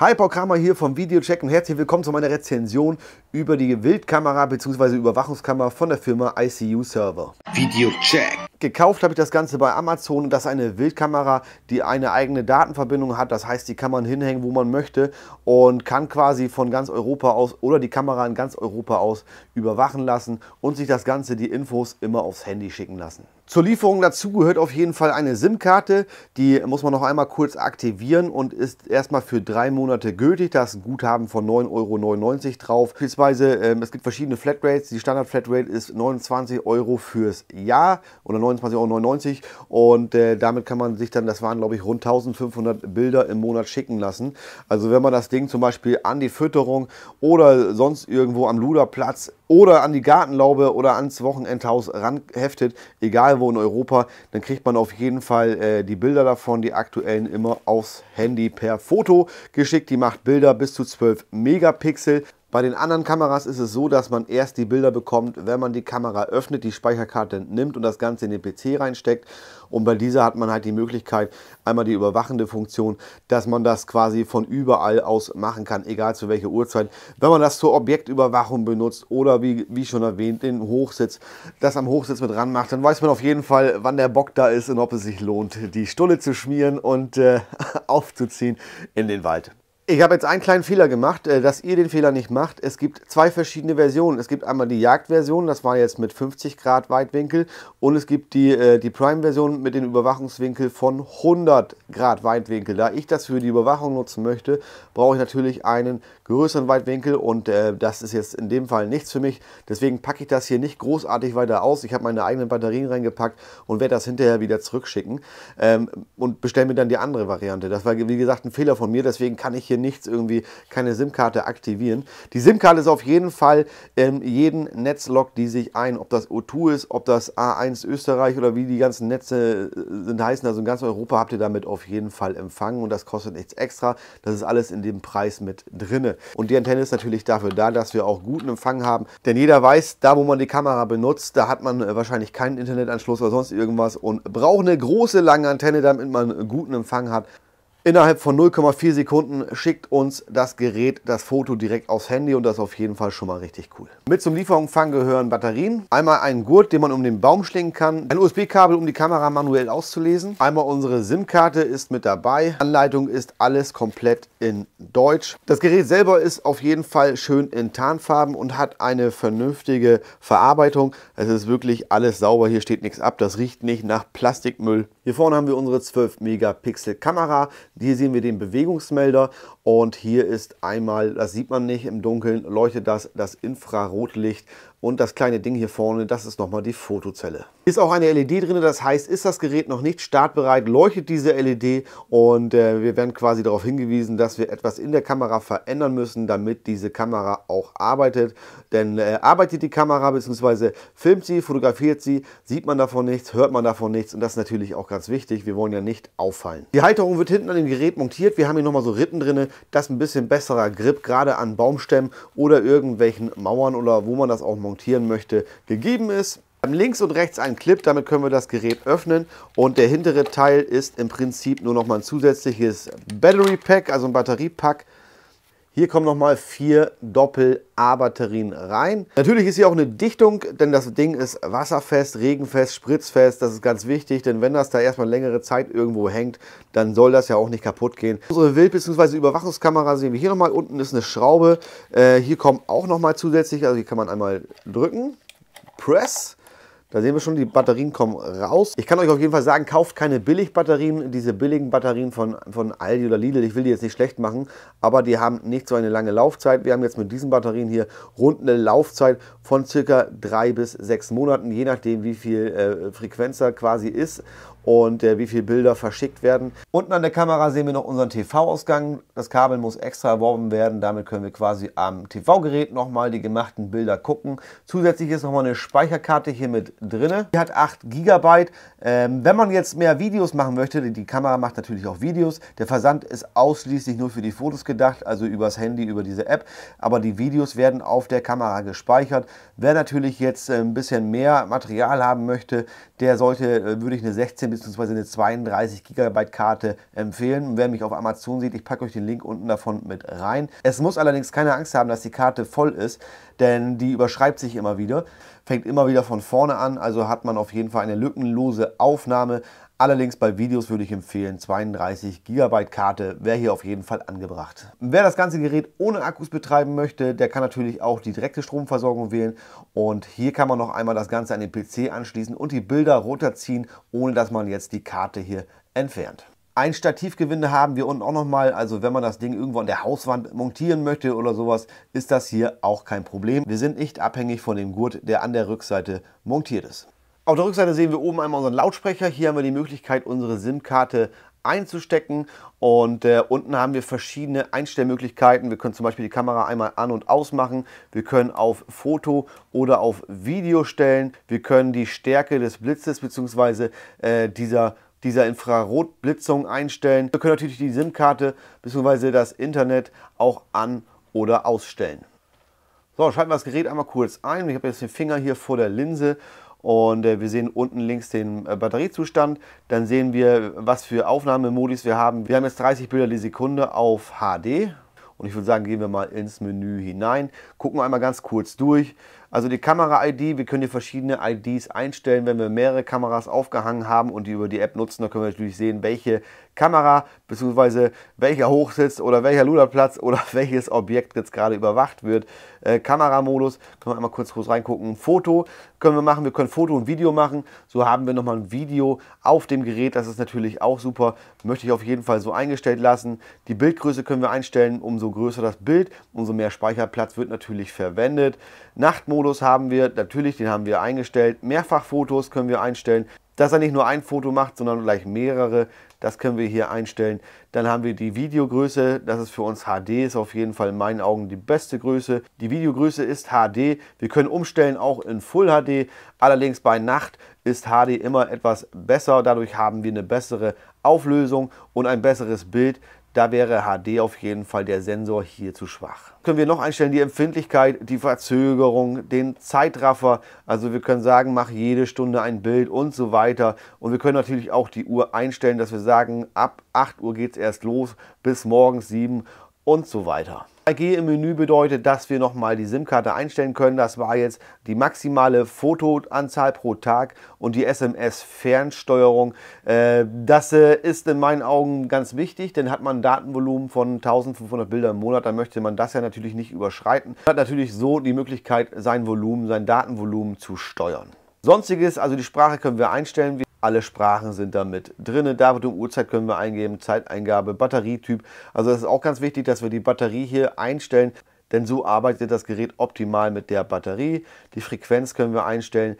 Hi, Paul Kramer hier vom Videocheck und herzlich willkommen zu meiner Rezension über die Wildkamera bzw. Überwachungskamera von der Firma ICU Server. Videocheck. Gekauft habe ich das Ganze bei Amazon. Das ist eine Wildkamera, die eine eigene Datenverbindung hat. Das heißt, die kann man hinhängen, wo man möchte und kann quasi von ganz Europa aus oder die Kamera in ganz Europa aus überwachen lassen und sich das Ganze, die Infos immer aufs Handy schicken lassen. Zur Lieferung dazu gehört auf jeden Fall eine SIM-Karte. Die muss man noch einmal kurz aktivieren und ist erstmal für drei Monate gültig. Da ist ein Guthaben von 9,99 Euro drauf. Beispielsweise, ähm, es gibt verschiedene Flatrates. Die Standard-Flatrate ist 29 Euro fürs Jahr oder 29 29,99 Euro und äh, damit kann man sich dann, das waren glaube ich rund 1500 Bilder im Monat schicken lassen. Also wenn man das Ding zum Beispiel an die Fütterung oder sonst irgendwo am Luderplatz oder an die Gartenlaube oder ans Wochenendhaus ranheftet, egal wo in Europa, dann kriegt man auf jeden Fall äh, die Bilder davon, die aktuellen immer aufs Handy per Foto geschickt. Die macht Bilder bis zu 12 Megapixel. Bei den anderen Kameras ist es so, dass man erst die Bilder bekommt, wenn man die Kamera öffnet, die Speicherkarte nimmt und das Ganze in den PC reinsteckt. Und bei dieser hat man halt die Möglichkeit, einmal die überwachende Funktion, dass man das quasi von überall aus machen kann, egal zu welcher Uhrzeit. Wenn man das zur Objektüberwachung benutzt oder wie, wie schon erwähnt, den Hochsitz, das am Hochsitz mit ranmacht, dann weiß man auf jeden Fall, wann der Bock da ist und ob es sich lohnt, die Stulle zu schmieren und äh, aufzuziehen in den Wald. Ich habe jetzt einen kleinen Fehler gemacht, äh, dass ihr den Fehler nicht macht. Es gibt zwei verschiedene Versionen. Es gibt einmal die Jagdversion, das war jetzt mit 50 Grad Weitwinkel. Und es gibt die, äh, die Prime-Version mit dem Überwachungswinkel von 100 Grad Weitwinkel. Da ich das für die Überwachung nutzen möchte, brauche ich natürlich einen größeren Weitwinkel. Und äh, das ist jetzt in dem Fall nichts für mich. Deswegen packe ich das hier nicht großartig weiter aus. Ich habe meine eigenen Batterien reingepackt und werde das hinterher wieder zurückschicken. Ähm, und bestelle mir dann die andere Variante. Das war, wie gesagt, ein Fehler von mir. Deswegen kann ich hier nichts irgendwie, keine SIM-Karte aktivieren. Die SIM-Karte ist auf jeden Fall ähm, jeden Netzlog, die sich ein, ob das O2 ist, ob das A1 Österreich oder wie die ganzen Netze äh, sind, heißen, also in ganz Europa habt ihr damit auf jeden Fall empfangen und das kostet nichts extra. Das ist alles in dem Preis mit drinne. Und die Antenne ist natürlich dafür da, dass wir auch guten Empfang haben, denn jeder weiß, da wo man die Kamera benutzt, da hat man äh, wahrscheinlich keinen Internetanschluss oder sonst irgendwas und braucht eine große lange Antenne, damit man guten Empfang hat. Innerhalb von 0,4 Sekunden schickt uns das Gerät das Foto direkt aufs Handy und das ist auf jeden Fall schon mal richtig cool. Mit zum Lieferumfang gehören Batterien, einmal einen Gurt, den man um den Baum schlingen kann, ein USB-Kabel, um die Kamera manuell auszulesen, einmal unsere SIM-Karte ist mit dabei, Anleitung ist alles komplett in Deutsch. Das Gerät selber ist auf jeden Fall schön in Tarnfarben und hat eine vernünftige Verarbeitung. Es ist wirklich alles sauber, hier steht nichts ab, das riecht nicht nach Plastikmüll. Hier vorne haben wir unsere 12 Megapixel Kamera, hier sehen wir den Bewegungsmelder und hier ist einmal, das sieht man nicht im Dunkeln, leuchtet das, das Infrarotlicht und das kleine Ding hier vorne, das ist nochmal die Fotozelle. Ist auch eine LED drin, das heißt, ist das Gerät noch nicht startbereit, leuchtet diese LED und äh, wir werden quasi darauf hingewiesen, dass wir etwas in der Kamera verändern müssen, damit diese Kamera auch arbeitet. Denn äh, arbeitet die Kamera bzw. filmt sie, fotografiert sie, sieht man davon nichts, hört man davon nichts und das ist natürlich auch ganz wichtig. Wir wollen ja nicht auffallen. Die Halterung wird hinten an dem Gerät montiert. Wir haben hier nochmal so Rippen drin, das ein bisschen besserer Grip, gerade an Baumstämmen oder irgendwelchen Mauern oder wo man das auch montiert montieren möchte, gegeben ist. Ähm, links und rechts ein Clip, damit können wir das Gerät öffnen und der hintere Teil ist im Prinzip nur noch mal ein zusätzliches Battery Pack, also ein Batteriepack hier kommen nochmal vier Doppel-A-Batterien rein. Natürlich ist hier auch eine Dichtung, denn das Ding ist wasserfest, regenfest, spritzfest. Das ist ganz wichtig, denn wenn das da erstmal längere Zeit irgendwo hängt, dann soll das ja auch nicht kaputt gehen. Unsere Wild- bzw. Überwachungskamera sehen wir hier nochmal. Unten ist eine Schraube. Äh, hier kommen auch nochmal zusätzlich, also hier kann man einmal drücken. Press. Da sehen wir schon, die Batterien kommen raus. Ich kann euch auf jeden Fall sagen, kauft keine Billigbatterien. Diese billigen Batterien von, von Aldi oder Lidl, ich will die jetzt nicht schlecht machen, aber die haben nicht so eine lange Laufzeit. Wir haben jetzt mit diesen Batterien hier rund eine Laufzeit von circa drei bis sechs Monaten, je nachdem wie viel äh, Frequenz da quasi ist und äh, wie viele Bilder verschickt werden. Unten an der Kamera sehen wir noch unseren TV-Ausgang. Das Kabel muss extra erworben werden. Damit können wir quasi am TV-Gerät nochmal die gemachten Bilder gucken. Zusätzlich ist nochmal eine Speicherkarte hier mit drin. Die hat 8 GB. Ähm, wenn man jetzt mehr Videos machen möchte, die Kamera macht natürlich auch Videos. Der Versand ist ausschließlich nur für die Fotos gedacht, also übers Handy, über diese App. Aber die Videos werden auf der Kamera gespeichert. Wer natürlich jetzt äh, ein bisschen mehr Material haben möchte, der sollte, äh, würde ich eine 16 bzw. eine 32 GB Karte empfehlen. Und wer mich auf Amazon sieht, ich packe euch den Link unten davon mit rein. Es muss allerdings keine Angst haben, dass die Karte voll ist, denn die überschreibt sich immer wieder, fängt immer wieder von vorne an, also hat man auf jeden Fall eine lückenlose Aufnahme. Allerdings bei Videos würde ich empfehlen, 32 GB Karte wäre hier auf jeden Fall angebracht. Wer das ganze Gerät ohne Akkus betreiben möchte, der kann natürlich auch die direkte Stromversorgung wählen und hier kann man noch einmal das Ganze an den PC anschließen und die Bilder runterziehen, ohne dass man jetzt die Karte hier entfernt. Ein Stativgewinde haben wir unten auch nochmal, also wenn man das Ding irgendwo an der Hauswand montieren möchte oder sowas, ist das hier auch kein Problem. Wir sind nicht abhängig von dem Gurt, der an der Rückseite montiert ist. Auf der Rückseite sehen wir oben einmal unseren Lautsprecher. Hier haben wir die Möglichkeit, unsere SIM-Karte einzustecken und äh, unten haben wir verschiedene Einstellmöglichkeiten. Wir können zum Beispiel die Kamera einmal an- und ausmachen. Wir können auf Foto oder auf Video stellen. Wir können die Stärke des Blitzes bzw. Äh, dieser dieser Infrarotblitzung einstellen. Wir können natürlich die SIM-Karte bzw. das Internet auch an- oder ausstellen. So, schalten wir das Gerät einmal kurz ein. Ich habe jetzt den Finger hier vor der Linse und äh, wir sehen unten links den äh, Batteriezustand. Dann sehen wir, was für Aufnahmemodis wir haben. Wir haben jetzt 30 Bilder die Sekunde auf HD. Und ich würde sagen, gehen wir mal ins Menü hinein, gucken wir einmal ganz kurz durch. Also die Kamera-ID, wir können hier verschiedene IDs einstellen. Wenn wir mehrere Kameras aufgehangen haben und die über die App nutzen, dann können wir natürlich sehen, welche Kamera, beziehungsweise welcher Hochsitz oder welcher Luderplatz oder welches Objekt jetzt gerade überwacht wird. Äh, Kameramodus, können wir einmal kurz kurz reingucken. Foto können wir machen, wir können Foto und Video machen. So haben wir nochmal ein Video auf dem Gerät, das ist natürlich auch super. Möchte ich auf jeden Fall so eingestellt lassen. Die Bildgröße können wir einstellen, umso größer das Bild, umso mehr Speicherplatz wird natürlich verwendet. Nachtmodus haben wir, natürlich, den haben wir eingestellt. Mehrfachfotos können wir einstellen dass er nicht nur ein Foto macht, sondern gleich mehrere. Das können wir hier einstellen. Dann haben wir die Videogröße. Das ist für uns HD, ist auf jeden Fall in meinen Augen die beste Größe. Die Videogröße ist HD. Wir können umstellen auch in Full HD. Allerdings bei Nacht ist HD immer etwas besser. Dadurch haben wir eine bessere Auflösung und ein besseres Bild. Da wäre HD auf jeden Fall der Sensor hier zu schwach. Können wir noch einstellen die Empfindlichkeit, die Verzögerung, den Zeitraffer. Also wir können sagen, mach jede Stunde ein Bild und so weiter. Und wir können natürlich auch die Uhr einstellen, dass wir sagen, ab 8 Uhr geht es erst los bis morgens 7 Uhr und so weiter. 3G im Menü bedeutet, dass wir nochmal die SIM-Karte einstellen können. Das war jetzt die maximale Fotoanzahl pro Tag und die SMS-Fernsteuerung. Äh, das äh, ist in meinen Augen ganz wichtig, denn hat man ein Datenvolumen von 1500 Bilder im Monat, dann möchte man das ja natürlich nicht überschreiten. Man hat natürlich so die Möglichkeit, sein Volumen, sein Datenvolumen zu steuern. Sonstiges, also die Sprache können wir einstellen alle Sprachen sind damit drin. Datum, Uhrzeit können wir eingeben, Zeiteingabe, Batterietyp. Also es ist auch ganz wichtig, dass wir die Batterie hier einstellen, denn so arbeitet das Gerät optimal mit der Batterie. Die Frequenz können wir einstellen,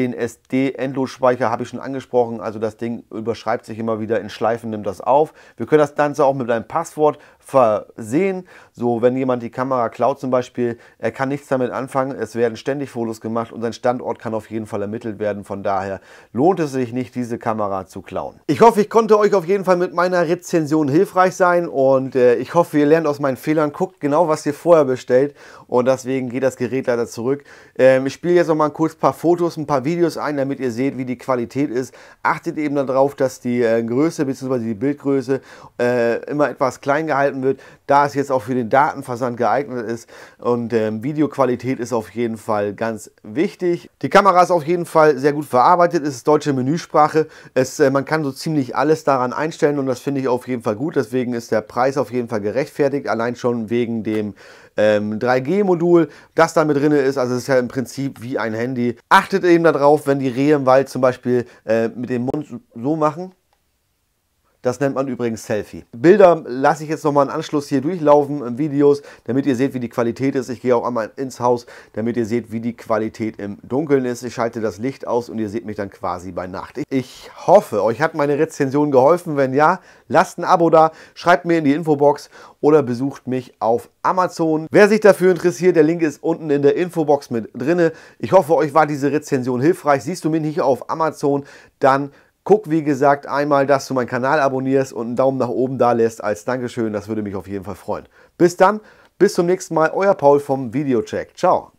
den SD-Endlosspeicher habe ich schon angesprochen, also das Ding überschreibt sich immer wieder in Schleifen, nimmt das auf. Wir können das Ganze auch mit einem Passwort versehen. So, wenn jemand die Kamera klaut zum Beispiel, er kann nichts damit anfangen, es werden ständig Fotos gemacht und sein Standort kann auf jeden Fall ermittelt werden. Von daher lohnt es sich nicht, diese Kamera zu klauen. Ich hoffe, ich konnte euch auf jeden Fall mit meiner Rezension hilfreich sein und äh, ich hoffe, ihr lernt aus meinen Fehlern, guckt genau, was ihr vorher bestellt und deswegen geht das Gerät leider zurück. Ähm, ich spiele jetzt noch mal kurz ein paar Fotos, ein paar Videos Videos ein, damit ihr seht, wie die Qualität ist. Achtet eben darauf, dass die äh, Größe bzw. die Bildgröße äh, immer etwas klein gehalten wird, da es jetzt auch für den Datenversand geeignet ist. Und ähm, Videoqualität ist auf jeden Fall ganz wichtig. Die Kamera ist auf jeden Fall sehr gut verarbeitet, es ist deutsche Menüsprache. Es, äh, man kann so ziemlich alles daran einstellen und das finde ich auf jeden Fall gut. Deswegen ist der Preis auf jeden Fall gerechtfertigt, allein schon wegen dem 3G-Modul, ähm, das da mit drin ist. Also es ist ja im Prinzip wie ein Handy. Achtet eben darauf, wenn die Rehe im Wald zum Beispiel äh, mit dem Mund so machen das nennt man übrigens Selfie. Bilder lasse ich jetzt nochmal einen Anschluss hier durchlaufen, Videos, damit ihr seht, wie die Qualität ist. Ich gehe auch einmal ins Haus, damit ihr seht, wie die Qualität im Dunkeln ist. Ich schalte das Licht aus und ihr seht mich dann quasi bei Nacht. Ich hoffe, euch hat meine Rezension geholfen. Wenn ja, lasst ein Abo da, schreibt mir in die Infobox oder besucht mich auf Amazon. Wer sich dafür interessiert, der Link ist unten in der Infobox mit drinne. Ich hoffe, euch war diese Rezension hilfreich. Siehst du mich nicht auf Amazon, dann Guck, wie gesagt, einmal, dass du meinen Kanal abonnierst und einen Daumen nach oben da lässt als Dankeschön. Das würde mich auf jeden Fall freuen. Bis dann, bis zum nächsten Mal. Euer Paul vom Videocheck. Ciao.